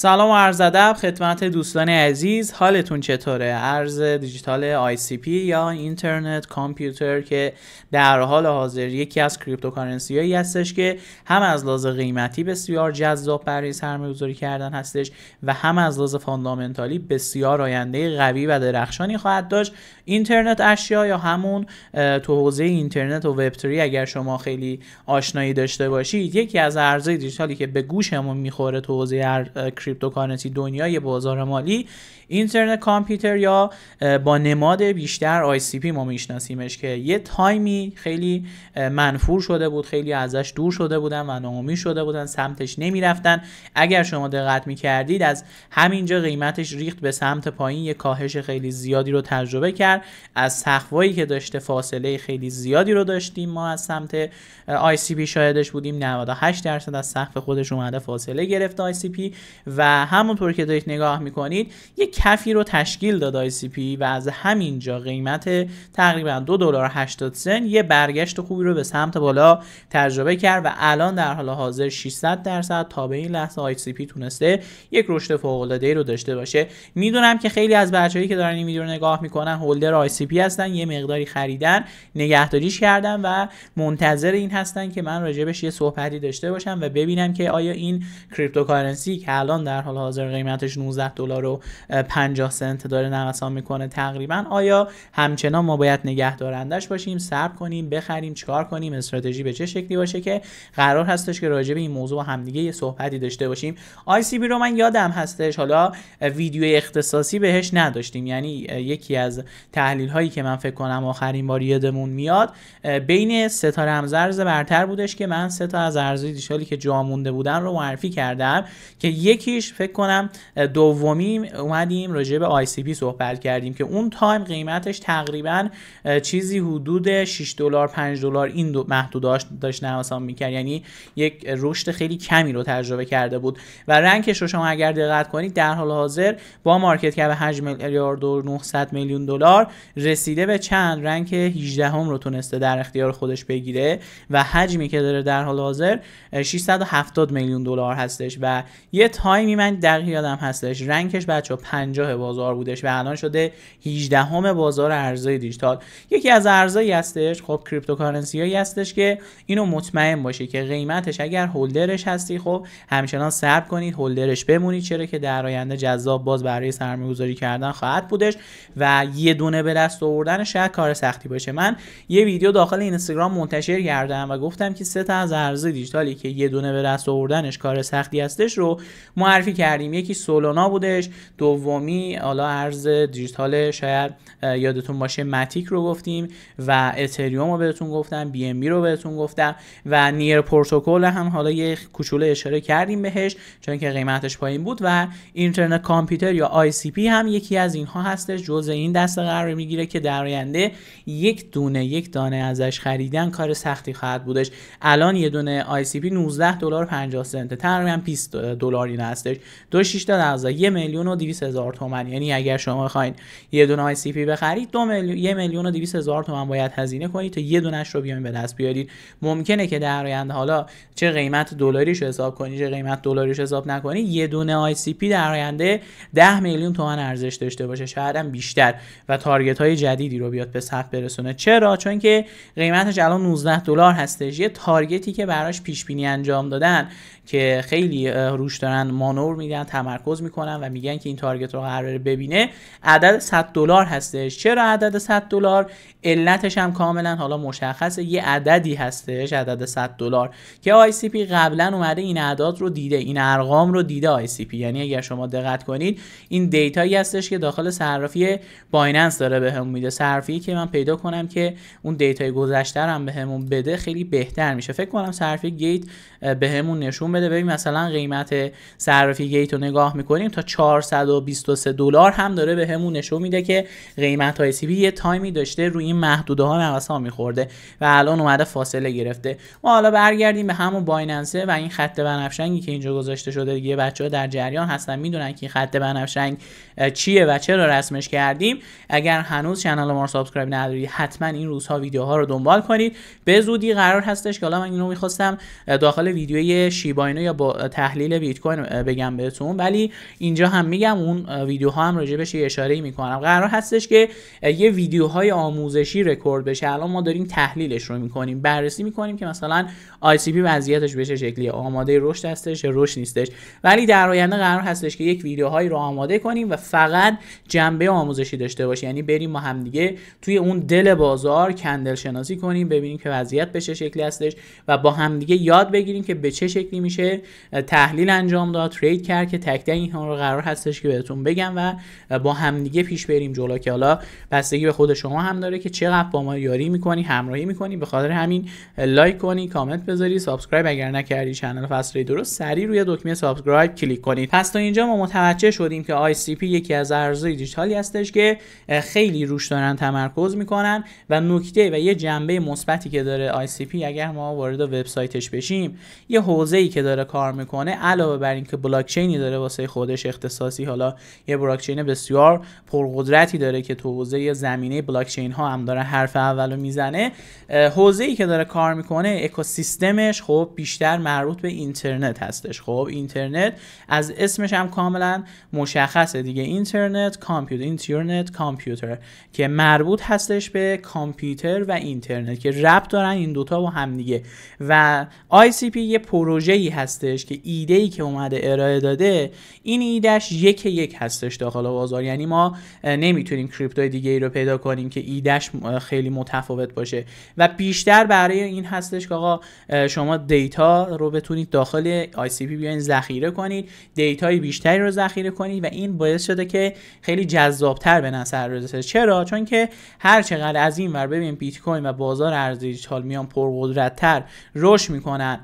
سلام و عرض ادب خدمت دوستان عزیز حالتون چطوره ارز دیجیتال پی یا اینترنت کامپیوتر که در حال حاضر یکی از کریپتوکارنسی هایی هستش که هم از لحاظ قیمتی بسیار جذاب برای سرمایه‌گذاری کردن هستش و هم از لحاظ فاندامنتالی بسیار آینده قوی و درخشانی خواهد داشت اینترنت اشیا یا همون تو حوزه اینترنت و وب اگر شما خیلی آشنایی داشته باشید یکی از ارزهای دیجیتالی که به گوشمون میخوره تو حوزه کریپتوکارنسی دنیای بازار مالی اینترنت کامپیوتر یا با نماد بیشتر پی ما میشناسیمش که یه تایمی خیلی منفور شده بود خیلی ازش دور شده بودن و نامومی شده بودن سمتش نمیرفتن اگر شما دقت میکردید از همینجا قیمتش ریخت به سمت پایین یه کاهش خیلی زیادی رو تجربه کرد از سقفایی که داشته فاصله خیلی زیادی رو داشتیم ما از سمت ICP شاهدش بودیم 98 درصد از سقف خودش اومده فاصله گرفت ICP و همونطور که دارید نگاه میکنید یک کفی رو تشکیل داد پی و از همینجا قیمت تقریبا دو دلار 80 سن یه برگشت خوبی رو به سمت بالا تجربه کرد و الان در حال حاضر 600 درصد تا به این لحظه پی تونسته یک رشد فوق العاده رو داشته باشه میدونم که خیلی از بچه‌ای که دارن این ویدیو رو نگاه میکنن هولدر پی هستن یه مقداری خریدن نگهداریش کردن و منتظر این هستن که من بهش یه صحبتی داشته باشم و ببینم که آیا این کریپتوکارنسی که الان در حال حاضر قیمتش 19 دلار و 50 سنت داره نوسان میکنه تقریبا آیا همچنان ما باید نگه دارندش باشیم صبر کنیم بخریم چیکار کنیم استراتژی به چه شکلی باشه که قرار هستش که راجع به این موضوع همدیگه یه صحبتی داشته باشیم آی سی بی رو من یادم هستش حالا ویدیو اختصاصی بهش نداشتیم یعنی یکی از تحلیل هایی که من فکر کنم آخرین بار یادمون میاد بین سه تا برتر بودش که من سه تا از ارزهای دیشالی که جا مونده بودن رو معرفی کردم که یکی یکیش فکر کنم دومی اومدیم راجع به آی سی پی صحبت کردیم که اون تایم قیمتش تقریبا چیزی حدود 6 دلار 5 دلار این دو محدود داشت نوسان میکرد یعنی یک رشد خیلی کمی رو تجربه کرده بود و رنکش رو شما اگر دقت کنید در حال حاضر با مارکت کپ 8 میلیارد و 900 میلیون دلار رسیده به چند رنک 18 هم رو تونسته در اختیار خودش بگیره و حجمی که داره در حال حاضر 670 میلیون دلار هستش و یه تایم تایمی من دقیق یادم هستش رنگش بچه پنجاه بازار بودش و الان شده 18 همه بازار ارزهای دیجیتال یکی از ارزایی هستش خب کریپتوکارنسی هایی هستش که اینو مطمئن باشه که قیمتش اگر هولدرش هستی خب همچنان صبر کنید هولدرش بمونید چرا که در آینده جذاب باز برای سرمایه‌گذاری کردن خواهد بودش و یه دونه به دست آوردن شاید کار سختی باشه من یه ویدیو داخل اینستاگرام منتشر کردم و گفتم که سه تا از ارزهای دیجیتالی که یه دونه به دست آوردنش کار سختی هستش رو ما معرفی کردیم یکی سولانا بودش دومی حالا ارز دیجیتال شاید یادتون باشه متیک رو گفتیم و اتریوم رو بهتون گفتم بی ام بی رو بهتون گفتم و نیر پروتکل هم حالا یه کوچولو اشاره کردیم بهش چون که قیمتش پایین بود و اینترنت کامپیوتر یا آی پی هم یکی از اینها هستش جزء این دسته قرار میگیره که در آینده یک دونه یک دانه ازش خریدن کار سختی خواهد بودش الان یه دونه آی سی پی 19 دلار 50 سنت تقریبا 20 دلار این هستش دو 6 تا نقضا 1 میلیون و 200 هزار تومن یعنی اگر شما بخواید یه دونه آی سی پی بخرید 2 میلیون 1 میلیون و 200 هزار تومن باید هزینه کنید تا یه دونش رو بیاین به دست بیارید ممکنه که در آینده حالا چه قیمت دلاریش حساب کنی چه قیمت دلاریش حساب نکنی یه دونه آی سی پی در آینده 10 میلیون تومن ارزش داشته باشه شاید هم بیشتر و تارگت های جدیدی رو بیاد به صف برسونه چرا چون که قیمتش الان 19 دلار هستش یه تارگتی که براش پیش بینی انجام دادن که خیلی روش دارن مانور میگن تمرکز میکنن و میگن که این تارگت رو قراره ببینه عدد 100 دلار هستش چرا عدد 100 دلار علتش هم کاملا حالا مشخصه یه عددی هستش عدد 100 دلار که پی قبلا اومده این اعداد رو دیده این ارقام رو دیده پی یعنی اگر شما دقت کنید این دیتایی هستش که داخل صرافی بایننس داره بهمون به میده صرافی که من پیدا کنم که اون دیتای گذشته هم بهمون به بده خیلی بهتر میشه فکر کنم صرافی گیت بهمون به نشون بده ببین مثلا قیمت معرفی گیت رو نگاه میکنیم تا 423 دلار هم داره به همون نشون میده که قیمت های سی بی یه تایمی داشته روی این محدوده ها نوسان میخورده و الان اومده فاصله گرفته ما حالا برگردیم به همون بایننسه و این خط بنفشنگی که اینجا گذاشته شده دیگه بچه ها در جریان هستن میدونن که این خط بنفشنگ چیه و چرا رسمش کردیم اگر هنوز کانال ما رو سابسکرایب ندارید حتما این روزها ویدیوها رو دنبال کنید به زودی قرار هستش که حالا من اینو میخواستم داخل ویدیوی شیباینو یا با تحلیل بیت کوین بگم بهتون ولی اینجا هم میگم اون ویدیوها هم بهش یه اشاره میکنم قرار هستش که یه ویدیوهای آموزشی رکورد بشه الان ما داریم تحلیلش رو میکنیم بررسی میکنیم که مثلا ICP وضعیتش به شکلی آماده رشد هستش رشد نیستش ولی در آینده قرار هستش که یک ویدیوهایی رو آماده کنیم و فقط جنبه آموزشی داشته باشه یعنی بریم ما دیگه توی اون دل بازار کندل شناسی کنیم ببینیم که وضعیت به چه شکلی هستش و با هم دیگه یاد بگیریم که به چه شکلی میشه تحلیل انجام داد ترید کرد که تک تک اینها رو قرار هستش که بهتون بگم و با همدیگه پیش بریم جلو که حالا بستگی به خود شما هم داره که چقدر با ما یاری میکنی همراهی میکنی به خاطر همین لایک کنی کامنت بذاری سابسکرایب اگر نکردی چنل ترید درست سریع روی دکمه سابسکرایب کلیک کنید پس تا اینجا ما متوجه شدیم که ICP یکی از ارزهای دیجیتالی هستش که خیلی روش دارن تمرکز میکنن و نکته و یه جنبه مثبتی که داره پی اگر ما وارد وبسایتش بشیم یه حوزه‌ای که داره کار میکنه علاوه بر اینکه بلاکچینی داره واسه خودش اختصاصی حالا یه بلاکچین بسیار پرقدرتی داره که تو حوزه زمینه بلاکچین ها هم داره حرف اولو میزنه حوزه ای که داره کار میکنه اکوسیستمش خب بیشتر مربوط به اینترنت هستش خب اینترنت از اسمش هم کاملا مشخصه دیگه اینترنت کامپیوتر اینترنت کامپیوتر که مربوط هستش به کامپیوتر و اینترنت که ربط دارن این دوتا با هم دیگه و ICP یه پروژه هستش که ایده ای که اومده ارائه داده این ایدش یک یک هستش داخل بازار یعنی ما نمیتونیم کریپتو دیگه ای رو پیدا کنیم که ایدش خیلی متفاوت باشه و بیشتر برای این هستش که آقا شما دیتا رو بتونید داخل پی بیاین ذخیره کنید دیتای بیشتری رو ذخیره کنید و این باعث شده که خیلی جذابتر به نظر برسه چرا چون که هر چقدر از این ور ببین بیت کوین و بازار ارز دیجیتال میان تر رشد میکنن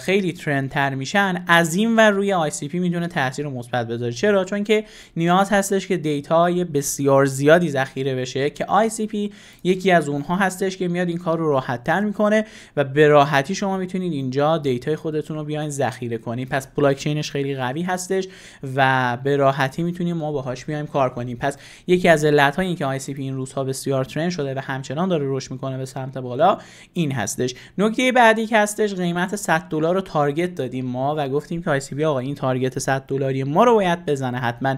خیلی ترندتر میشن از این ور روی ICP میتونه تاثیر مثبت بذاره چرا چون که نیاز هستش که دیتا بسیار زیادی ذخیره بشه که ICP یکی از اونها هستش که میاد این کار رو راحت تر میکنه و به راحتی شما میتونید اینجا دیتای خودتون رو بیاین ذخیره کنید پس بلاک چینش خیلی قوی هستش و به راحتی میتونیم ما باهاش بیایم کار کنیم پس یکی از علت این که ICP این روزها بسیار ترند شده و همچنان داره رشد میکنه به سمت بالا این هستش نکته بعدی که هستش قیمت 100 دلار رو تارگت دادیم ما و گفتیم که ICP آقا این تارگت 100 دلاری ما رو باید بزنه حتما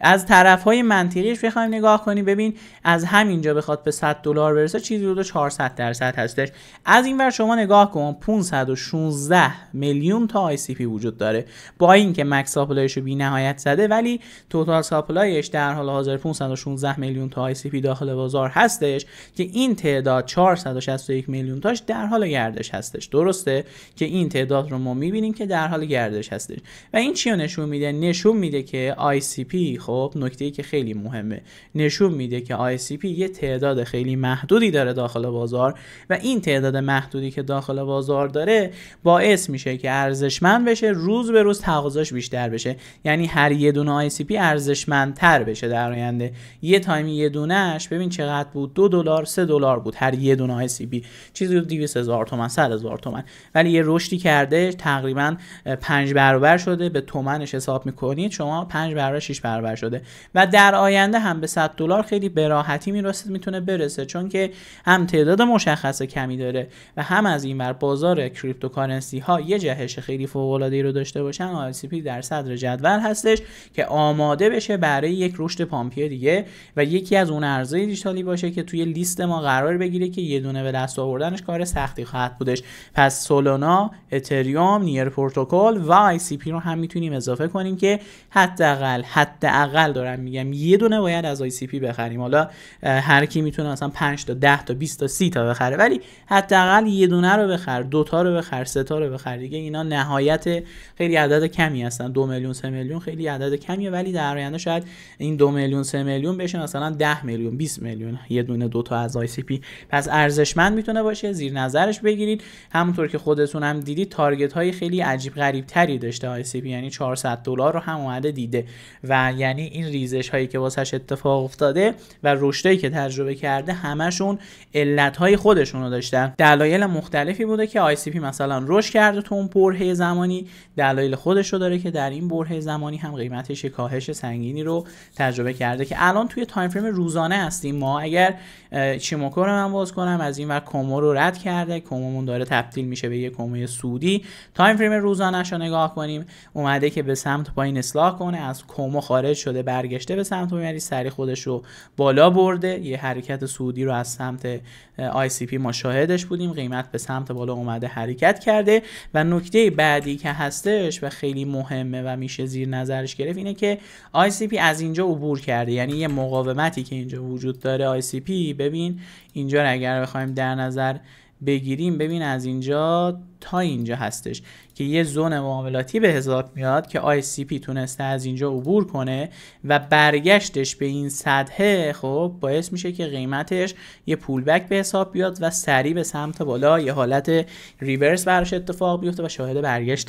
از طرف های منطقیش بخوایم نگاه کنیم ببین از همینجا بخواد به 100 دلار برسه چیزی حدود 400 درصد هستش از این ور شما نگاه کن 516 میلیون تا آی سی پی وجود داره با اینکه مکس ساپلایش رو بی‌نهایت زده ولی توتال ساپلایش در حال حاضر 516 میلیون تا آی سی پی داخل بازار هستش که این تعداد 461 میلیون تاش در حال گردش هستش درسته که این تعداد رو ما می‌بینیم که در حال گردش هستش و این چی نشون میده نشون میده که آی سی پی خب خب نکته ای که خیلی مهمه نشون میده که ICP یه تعداد خیلی محدودی داره داخل بازار و این تعداد محدودی که داخل بازار داره باعث میشه که ارزشمند بشه روز به روز تقاضاش بیشتر بشه یعنی هر یه دونه ICP ارزشمندتر بشه در آینده یه تایم یه دونهش ببین چقدر بود دو دلار سه دلار بود هر یه دونه ICP چیزی رو 200 هزار تومن 100 هزار تومن ولی یه رشدی کرده تقریبا 5 برابر شده به تومنش حساب میکنید شما 5 برابر 6 برابر شده و در آینده هم به 100 دلار خیلی به راحتی میرسه میتونه برسه چون که هم تعداد مشخص کمی داره و هم از این بر بازار کریپتوکارنسی ها یه جهش خیلی فوق العاده رو داشته باشن آی در صدر جدول هستش که آماده بشه برای یک رشد پامپیه دیگه و یکی از اون ارزهای دیجیتالی باشه که توی لیست ما قرار بگیره که یه دونه به دست آوردنش کار سختی خواهد بودش پس سولانا، اتریوم نیر پروتکل و آی رو هم میتونیم اضافه کنیم که حداقل حداقل حداقل دارم میگم یه دونه باید از آی سی پی بخریم حالا هر کی میتونه مثلا 5 تا 10 تا 20 تا 30 تا بخره ولی حداقل یه دونه رو بخر دو تا رو بخر سه تا رو بخر دیگه اینا نهایت خیلی عدد کمی هستن دو میلیون سه میلیون خیلی عدد کمیه ولی در آینده شاید این دو میلیون سه میلیون بشه مثلا 10 میلیون 20 میلیون یه دونه دو تا از آی سی پی پس ارزشمند میتونه باشه زیر نظرش بگیرید همونطور که خودتون هم دیدید تارگت های خیلی عجیب غریب تری داشته آی سی پی یعنی 400 دلار رو هم اومده دیده و یعنی یعنی این ریزش هایی که واسش اتفاق افتاده و رشدی که تجربه کرده همشون علت های خودشون رو داشتن دلایل مختلفی بوده که آی سی پی مثلا رشد کرده تو اون برهه زمانی دلایل خودش رو داره که در این برهه زمانی هم قیمتش کاهش سنگینی رو تجربه کرده که الان توی تایم فریم روزانه هستیم ما اگر چیموکو رو من باز کنم از این ور کومو رو رد کرده کومومون داره تبدیل میشه به یه کوموی سودی تایم فریم روزانه رو نگاه کنیم اومده که به سمت پایین اصلاح کنه از کومو خارج شده برگشته به سمت یعنی سری خودش رو بالا برده یه حرکت سعودی رو از سمت ICP ما شاهدش بودیم قیمت به سمت بالا اومده حرکت کرده و نکته بعدی که هستش و خیلی مهمه و میشه زیر نظرش گرفت اینه که پی از اینجا عبور کرده یعنی یه مقاومتی که اینجا وجود داره پی ببین اینجا رو اگر بخوایم در نظر بگیریم ببین از اینجا تا اینجا هستش که یه زون معاملاتی به حساب میاد که ICP تونسته از اینجا عبور کنه و برگشتش به این سطح خب باعث میشه که قیمتش یه پولبک به حساب بیاد و سریع به سمت بالا یه حالت ریورس براش اتفاق بیفته و شاهد برگشت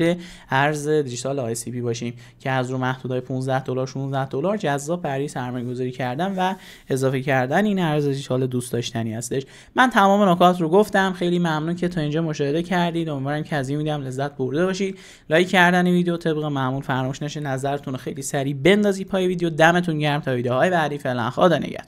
ارز دیجیتال ICP باشیم که از رو محدودهای 15 دلار 16 دلار جذاب برای سرمایه گذاری کردن و اضافه کردن این ارز دیجیتال دوست داشتنی هستش من تمام نکات رو گفتم خیلی ممنون که تا اینجا مشاهده کردید امیدوارم که از این ویدیو لذت برده باشید لایک کردن ویدیو طبق معمول فراموش نشه نظرتون رو خیلی سریع بندازی پای ویدیو دمتون گرم تا ویدیوهای بعدی فعلا خدا نگهدار